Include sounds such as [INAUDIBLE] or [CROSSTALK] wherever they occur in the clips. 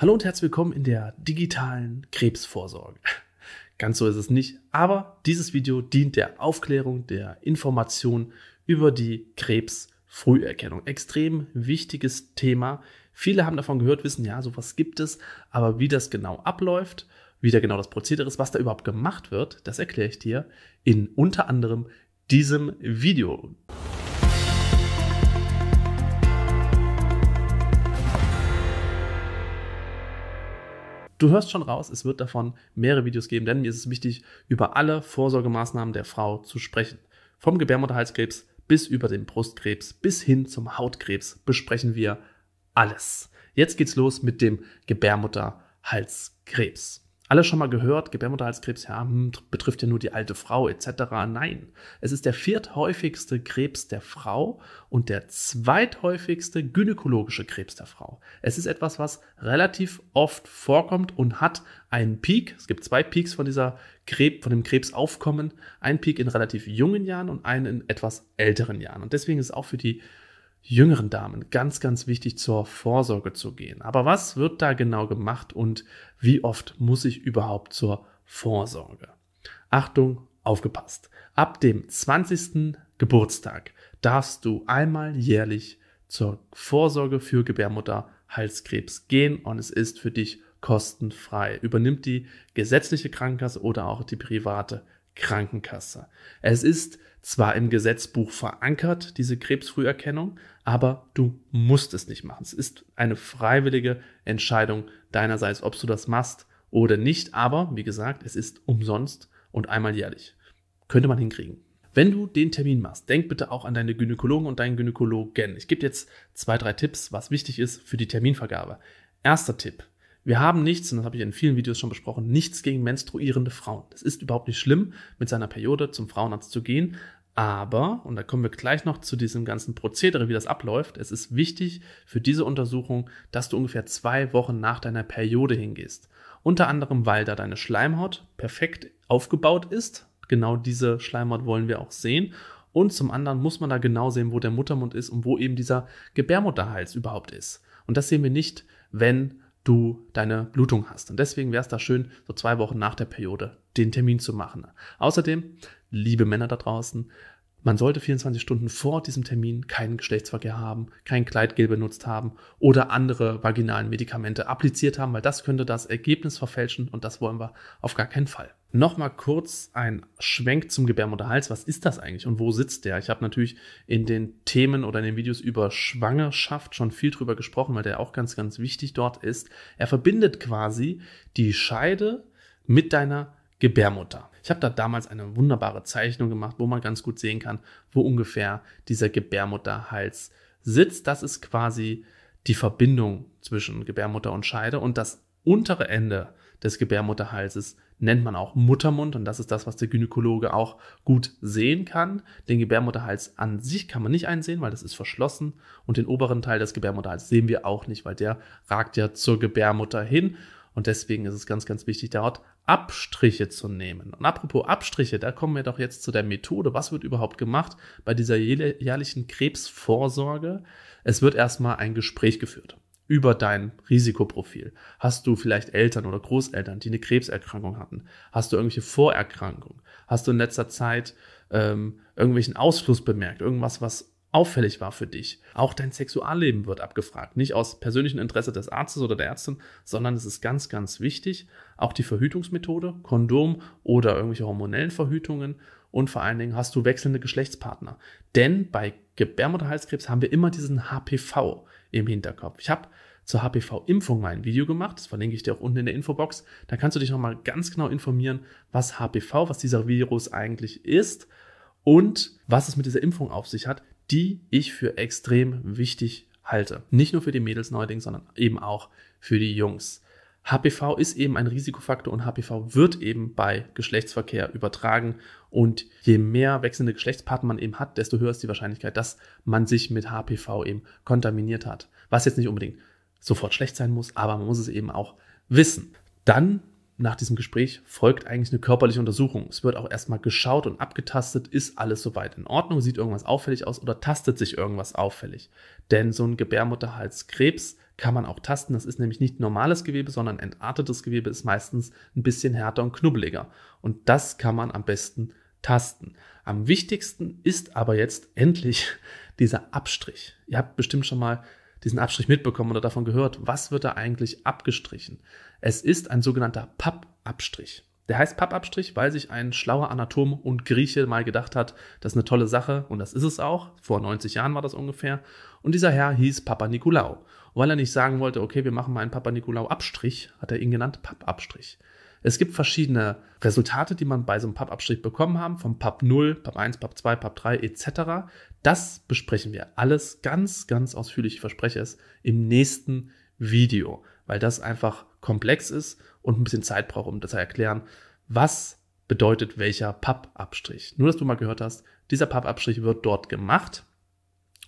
Hallo und herzlich willkommen in der digitalen Krebsvorsorge. Ganz so ist es nicht, aber dieses Video dient der Aufklärung, der Information über die Krebsfrüherkennung. Extrem wichtiges Thema. Viele haben davon gehört, wissen ja, sowas gibt es, aber wie das genau abläuft, wie da genau das Prozedere ist, was da überhaupt gemacht wird, das erkläre ich dir in unter anderem diesem Video. du hörst schon raus, es wird davon mehrere Videos geben, denn mir ist es wichtig, über alle Vorsorgemaßnahmen der Frau zu sprechen. Vom Gebärmutterhalskrebs bis über den Brustkrebs bis hin zum Hautkrebs besprechen wir alles. Jetzt geht's los mit dem Gebärmutterhalskrebs. Alle schon mal gehört, Gebärmutterhalskrebs, ja, hm, betrifft ja nur die alte Frau etc. Nein, es ist der vierthäufigste Krebs der Frau und der zweithäufigste gynäkologische Krebs der Frau. Es ist etwas, was relativ oft vorkommt und hat einen Peak. Es gibt zwei Peaks von dieser Krebs, von dem Krebsaufkommen. Einen Peak in relativ jungen Jahren und einen in etwas älteren Jahren. Und deswegen ist es auch für die jüngeren Damen ganz, ganz wichtig zur Vorsorge zu gehen. Aber was wird da genau gemacht und wie oft muss ich überhaupt zur Vorsorge? Achtung, aufgepasst. Ab dem 20. Geburtstag darfst du einmal jährlich zur Vorsorge für Gebärmutter Halskrebs gehen und es ist für dich kostenfrei. Übernimmt die gesetzliche Krankenkasse oder auch die private Krankenkasse. Es ist zwar im Gesetzbuch verankert, diese Krebsfrüherkennung, aber du musst es nicht machen. Es ist eine freiwillige Entscheidung deinerseits, ob du das machst oder nicht, aber wie gesagt, es ist umsonst und einmal jährlich. Könnte man hinkriegen. Wenn du den Termin machst, denk bitte auch an deine Gynäkologen und deinen Gynäkologen. Ich gebe jetzt zwei, drei Tipps, was wichtig ist für die Terminvergabe. Erster Tipp, wir haben nichts, und das habe ich in vielen Videos schon besprochen, nichts gegen menstruierende Frauen. Das ist überhaupt nicht schlimm, mit seiner Periode zum Frauenarzt zu gehen. Aber, und da kommen wir gleich noch zu diesem ganzen Prozedere, wie das abläuft, es ist wichtig für diese Untersuchung, dass du ungefähr zwei Wochen nach deiner Periode hingehst. Unter anderem, weil da deine Schleimhaut perfekt aufgebaut ist. Genau diese Schleimhaut wollen wir auch sehen. Und zum anderen muss man da genau sehen, wo der Muttermund ist und wo eben dieser Gebärmutterhals überhaupt ist. Und das sehen wir nicht, wenn du deine Blutung hast. Und deswegen wäre es da schön, so zwei Wochen nach der Periode den Termin zu machen. Außerdem, liebe Männer da draußen, man sollte 24 Stunden vor diesem Termin keinen Geschlechtsverkehr haben, kein Kleidgel benutzt haben oder andere vaginalen Medikamente appliziert haben, weil das könnte das Ergebnis verfälschen und das wollen wir auf gar keinen Fall. Nochmal kurz ein Schwenk zum Gebärmutterhals. Was ist das eigentlich und wo sitzt der? Ich habe natürlich in den Themen oder in den Videos über Schwangerschaft schon viel drüber gesprochen, weil der auch ganz, ganz wichtig dort ist. Er verbindet quasi die Scheide mit deiner Gebärmutter. Ich habe da damals eine wunderbare Zeichnung gemacht, wo man ganz gut sehen kann, wo ungefähr dieser Gebärmutterhals sitzt. Das ist quasi die Verbindung zwischen Gebärmutter und Scheide und das untere Ende des Gebärmutterhalses nennt man auch Muttermund und das ist das, was der Gynäkologe auch gut sehen kann. Den Gebärmutterhals an sich kann man nicht einsehen, weil das ist verschlossen und den oberen Teil des Gebärmutterhals sehen wir auch nicht, weil der ragt ja zur Gebärmutter hin und deswegen ist es ganz, ganz wichtig, dort Abstriche zu nehmen. Und apropos Abstriche, da kommen wir doch jetzt zu der Methode. Was wird überhaupt gemacht bei dieser jährlichen Krebsvorsorge? Es wird erstmal ein Gespräch geführt über dein Risikoprofil. Hast du vielleicht Eltern oder Großeltern, die eine Krebserkrankung hatten? Hast du irgendwelche Vorerkrankungen? Hast du in letzter Zeit ähm, irgendwelchen Ausfluss bemerkt? Irgendwas, was auffällig war für dich? Auch dein Sexualleben wird abgefragt. Nicht aus persönlichem Interesse des Arztes oder der Ärztin, sondern es ist ganz, ganz wichtig. Auch die Verhütungsmethode, Kondom oder irgendwelche hormonellen Verhütungen. Und vor allen Dingen hast du wechselnde Geschlechtspartner. Denn bei Gebärmutterhalskrebs haben wir immer diesen HPV, im Hinterkopf. Ich habe zur HPV-Impfung mein Video gemacht, das verlinke ich dir auch unten in der Infobox. Da kannst du dich nochmal ganz genau informieren, was HPV, was dieser Virus eigentlich ist und was es mit dieser Impfung auf sich hat, die ich für extrem wichtig halte. Nicht nur für die Mädels neuerdings, sondern eben auch für die Jungs. HPV ist eben ein Risikofaktor und HPV wird eben bei Geschlechtsverkehr übertragen. Und je mehr wechselnde Geschlechtspartner man eben hat, desto höher ist die Wahrscheinlichkeit, dass man sich mit HPV eben kontaminiert hat. Was jetzt nicht unbedingt sofort schlecht sein muss, aber man muss es eben auch wissen. Dann nach diesem Gespräch folgt eigentlich eine körperliche Untersuchung. Es wird auch erstmal geschaut und abgetastet, ist alles soweit in Ordnung, sieht irgendwas auffällig aus oder tastet sich irgendwas auffällig. Denn so ein Gebärmutterhalskrebs kann man auch tasten. Das ist nämlich nicht normales Gewebe, sondern entartetes Gewebe ist meistens ein bisschen härter und knubbeliger. Und das kann man am besten tasten. Am wichtigsten ist aber jetzt endlich [LAUGHS] dieser Abstrich. Ihr habt bestimmt schon mal diesen Abstrich mitbekommen oder davon gehört, was wird da eigentlich abgestrichen? Es ist ein sogenannter Pappabstrich. Der heißt Pappabstrich, weil sich ein schlauer Anatom und Grieche mal gedacht hat, das ist eine tolle Sache und das ist es auch. Vor 90 Jahren war das ungefähr. Und dieser Herr hieß Papa Nikolaus. weil er nicht sagen wollte, okay, wir machen mal einen Papa Nikolaus Abstrich, hat er ihn genannt Pappabstrich. Es gibt verschiedene Resultate, die man bei so einem Pappabstrich bekommen haben, vom Papp 0, Papp 1, Papp 2, Papp 3 etc. Das besprechen wir alles ganz, ganz ausführlich, ich verspreche es, im nächsten Video, weil das einfach komplex ist und ein bisschen Zeit braucht, um das zu erklären, was bedeutet welcher Pappabstrich. Nur, dass du mal gehört hast, dieser Pappabstrich wird dort gemacht.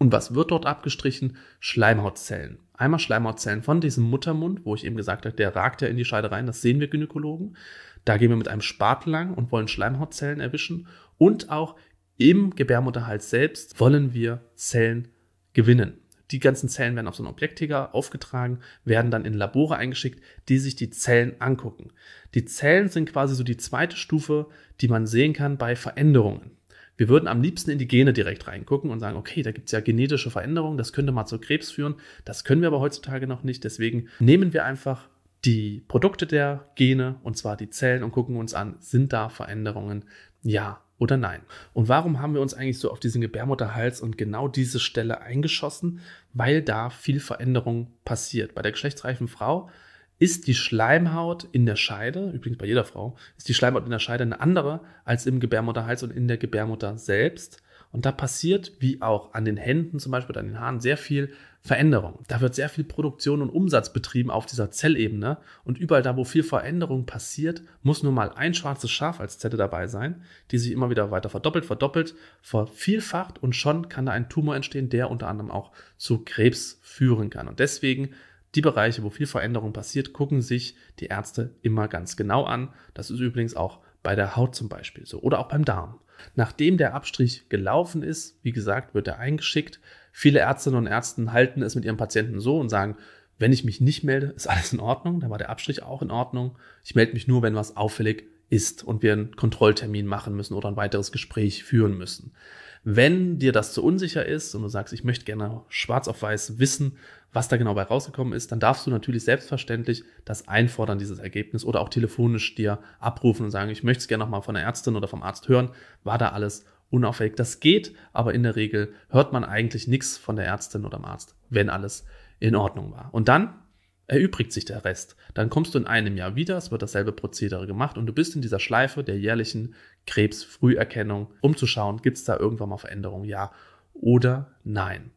Und was wird dort abgestrichen? Schleimhautzellen. Einmal Schleimhautzellen von diesem Muttermund, wo ich eben gesagt habe, der ragt ja in die Scheide rein, das sehen wir Gynäkologen. Da gehen wir mit einem Spatel lang und wollen Schleimhautzellen erwischen und auch im Gebärmutterhals selbst wollen wir Zellen gewinnen. Die ganzen Zellen werden auf so einen Objektträger aufgetragen, werden dann in Labore eingeschickt, die sich die Zellen angucken. Die Zellen sind quasi so die zweite Stufe, die man sehen kann bei Veränderungen. Wir würden am liebsten in die Gene direkt reingucken und sagen, okay, da gibt es ja genetische Veränderungen, das könnte mal zu Krebs führen, das können wir aber heutzutage noch nicht. Deswegen nehmen wir einfach die Produkte der Gene, und zwar die Zellen, und gucken uns an, sind da Veränderungen? Ja, oder nein? Und warum haben wir uns eigentlich so auf diesen Gebärmutterhals und genau diese Stelle eingeschossen? Weil da viel Veränderung passiert. Bei der geschlechtsreifen Frau ist die Schleimhaut in der Scheide, übrigens bei jeder Frau, ist die Schleimhaut in der Scheide eine andere als im Gebärmutterhals und in der Gebärmutter selbst. Und da passiert, wie auch an den Händen zum Beispiel, an den Haaren, sehr viel Veränderung. Da wird sehr viel Produktion und Umsatz betrieben auf dieser Zellebene und überall da, wo viel Veränderung passiert, muss nur mal ein schwarzes Schaf als Zelle dabei sein, die sich immer wieder weiter verdoppelt, verdoppelt, vervielfacht und schon kann da ein Tumor entstehen, der unter anderem auch zu Krebs führen kann. Und deswegen die Bereiche, wo viel Veränderung passiert, gucken sich die Ärzte immer ganz genau an. Das ist übrigens auch bei der Haut zum Beispiel so oder auch beim Darm. Nachdem der Abstrich gelaufen ist, wie gesagt, wird er eingeschickt Viele Ärztinnen und Ärzte halten es mit ihren Patienten so und sagen, wenn ich mich nicht melde, ist alles in Ordnung. Da war der Abstrich auch in Ordnung. Ich melde mich nur, wenn was auffällig ist und wir einen Kontrolltermin machen müssen oder ein weiteres Gespräch führen müssen. Wenn dir das zu unsicher ist und du sagst, ich möchte gerne schwarz auf weiß wissen, was da genau bei rausgekommen ist, dann darfst du natürlich selbstverständlich das einfordern, dieses Ergebnis oder auch telefonisch dir abrufen und sagen, ich möchte es gerne nochmal von der Ärztin oder vom Arzt hören, war da alles unauffällig. Das geht, aber in der Regel hört man eigentlich nichts von der Ärztin oder dem Arzt, wenn alles in Ordnung war. Und dann erübrigt sich der Rest. Dann kommst du in einem Jahr wieder, es wird dasselbe Prozedere gemacht und du bist in dieser Schleife der jährlichen Krebsfrüherkennung, um zu schauen, gibt es da irgendwann mal Veränderungen, ja oder nein.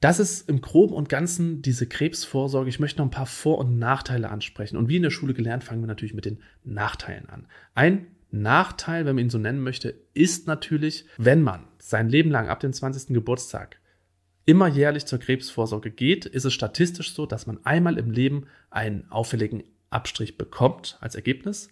Das ist im Groben und Ganzen diese Krebsvorsorge. Ich möchte noch ein paar Vor- und Nachteile ansprechen. Und wie in der Schule gelernt, fangen wir natürlich mit den Nachteilen an. Ein Nachteil, wenn man ihn so nennen möchte, ist natürlich, wenn man sein Leben lang ab dem 20. Geburtstag immer jährlich zur Krebsvorsorge geht, ist es statistisch so, dass man einmal im Leben einen auffälligen Abstrich bekommt als Ergebnis,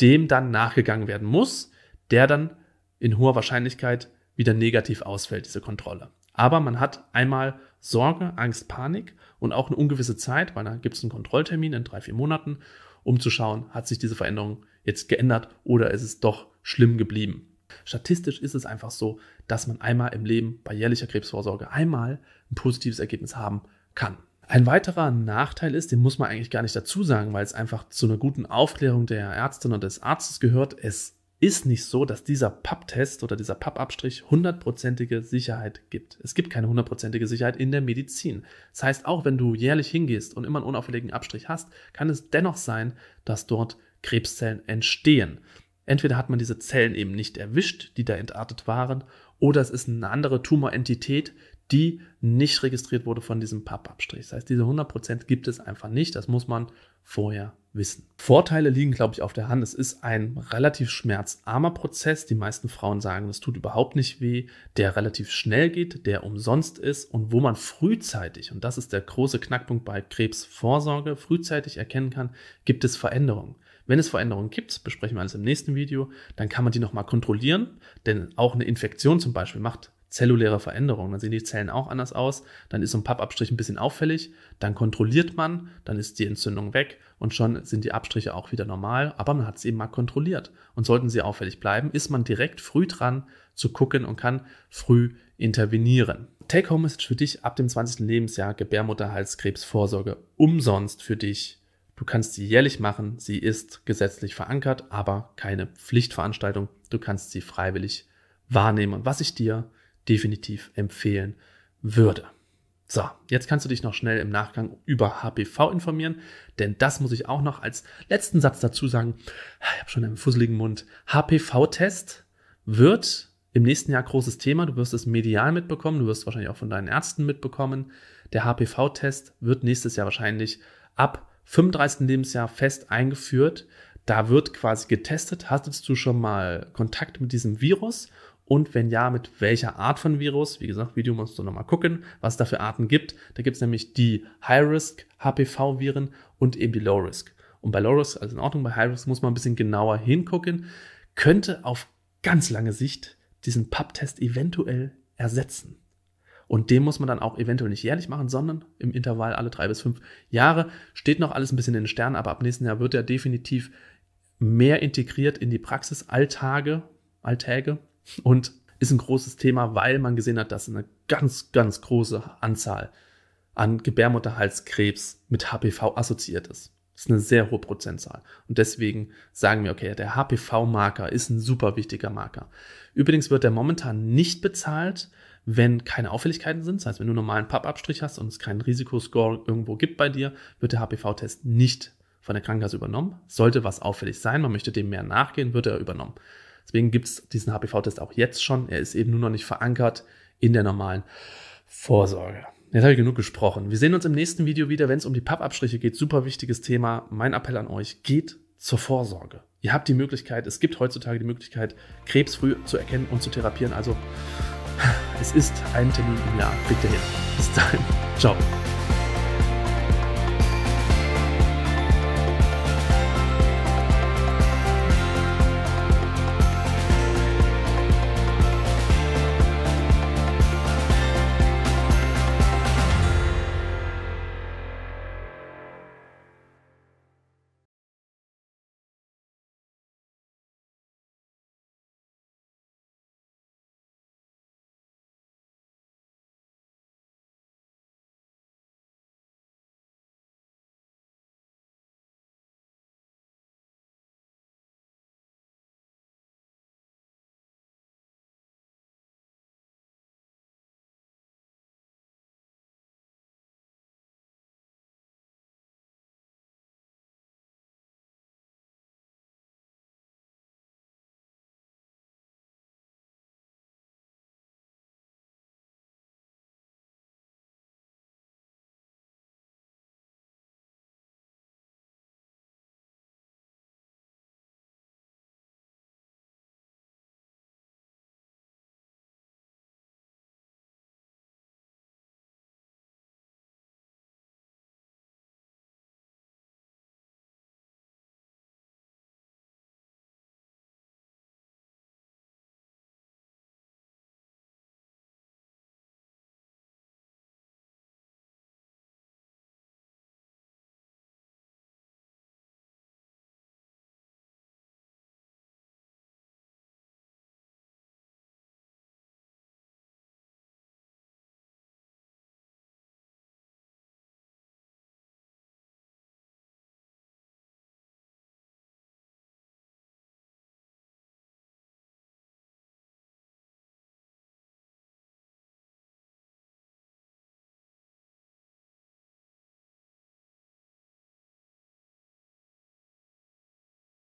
dem dann nachgegangen werden muss, der dann in hoher Wahrscheinlichkeit wieder negativ ausfällt, diese Kontrolle. Aber man hat einmal Sorge, Angst, Panik und auch eine ungewisse Zeit, weil dann gibt es einen Kontrolltermin in drei, vier Monaten, um zu schauen, hat sich diese Veränderung jetzt geändert oder ist es doch schlimm geblieben? Statistisch ist es einfach so, dass man einmal im Leben bei jährlicher Krebsvorsorge einmal ein positives Ergebnis haben kann. Ein weiterer Nachteil ist, den muss man eigentlich gar nicht dazu sagen, weil es einfach zu einer guten Aufklärung der Ärztin und des Arztes gehört. Es ist nicht so, dass dieser Papptest oder dieser Pappabstrich hundertprozentige Sicherheit gibt. Es gibt keine hundertprozentige Sicherheit in der Medizin. Das heißt, auch wenn du jährlich hingehst und immer einen unauffälligen Abstrich hast, kann es dennoch sein, dass dort Krebszellen entstehen. Entweder hat man diese Zellen eben nicht erwischt, die da entartet waren, oder es ist eine andere Tumorentität, die nicht registriert wurde von diesem Pappabstrich. Das heißt, diese 100% gibt es einfach nicht. Das muss man vorher wissen. Vorteile liegen, glaube ich, auf der Hand. Es ist ein relativ schmerzarmer Prozess. Die meisten Frauen sagen, es tut überhaupt nicht weh, der relativ schnell geht, der umsonst ist und wo man frühzeitig, und das ist der große Knackpunkt bei Krebsvorsorge, frühzeitig erkennen kann, gibt es Veränderungen. Wenn es Veränderungen gibt, besprechen wir alles im nächsten Video, dann kann man die nochmal kontrollieren, denn auch eine Infektion zum Beispiel macht zelluläre Veränderungen. Dann sehen die Zellen auch anders aus, dann ist so ein Pappabstrich ein bisschen auffällig, dann kontrolliert man, dann ist die Entzündung weg und schon sind die Abstriche auch wieder normal, aber man hat es eben mal kontrolliert. Und sollten sie auffällig bleiben, ist man direkt früh dran zu gucken und kann früh intervenieren. take home ist für dich ab dem 20. Lebensjahr Gebärmutterhalskrebsvorsorge umsonst für dich. Du kannst sie jährlich machen, sie ist gesetzlich verankert, aber keine Pflichtveranstaltung. Du kannst sie freiwillig wahrnehmen was ich dir definitiv empfehlen würde. So, jetzt kannst du dich noch schnell im Nachgang über HPV informieren, denn das muss ich auch noch als letzten Satz dazu sagen. Ich habe schon einen fusseligen Mund. HPV-Test wird im nächsten Jahr großes Thema. Du wirst es medial mitbekommen, du wirst es wahrscheinlich auch von deinen Ärzten mitbekommen. Der HPV-Test wird nächstes Jahr wahrscheinlich ab 35. Lebensjahr fest eingeführt. Da wird quasi getestet, hattest du schon mal Kontakt mit diesem Virus? Und wenn ja, mit welcher Art von Virus? Wie gesagt, Video musst du nochmal gucken, was es da für Arten gibt. Da gibt es nämlich die High-Risk HPV-Viren und eben die Low-Risk. Und bei Low-Risk, also in Ordnung, bei High-Risk muss man ein bisschen genauer hingucken, könnte auf ganz lange Sicht diesen Pub-Test eventuell ersetzen. Und den muss man dann auch eventuell nicht jährlich machen, sondern im Intervall alle drei bis fünf Jahre. Steht noch alles ein bisschen in den Sternen, aber ab nächsten Jahr wird er definitiv mehr integriert in die Praxis, Alltage, Alltäge und ist ein großes Thema, weil man gesehen hat, dass eine ganz, ganz große Anzahl an Gebärmutterhalskrebs mit HPV assoziiert ist. Das ist eine sehr hohe Prozentzahl. Und deswegen sagen wir, okay, der HPV-Marker ist ein super wichtiger Marker. Übrigens wird er momentan nicht bezahlt, wenn keine Auffälligkeiten sind. Das heißt, wenn du normalen Pappabstrich hast und es keinen Risikoscore irgendwo gibt bei dir, wird der HPV-Test nicht von der Krankenkasse übernommen. Sollte was auffällig sein, man möchte dem mehr nachgehen, wird er übernommen. Deswegen gibt es diesen HPV-Test auch jetzt schon. Er ist eben nur noch nicht verankert in der normalen Vorsorge. Jetzt habe ich genug gesprochen. Wir sehen uns im nächsten Video wieder, wenn es um die Pappabstriche geht. Super wichtiges Thema. Mein Appell an euch, geht zur Vorsorge. Ihr habt die Möglichkeit, es gibt heutzutage die Möglichkeit, Krebs früh zu erkennen und zu therapieren. Also es ist ein Termin im Jahr. Bitte hin. Bis dahin. Ciao.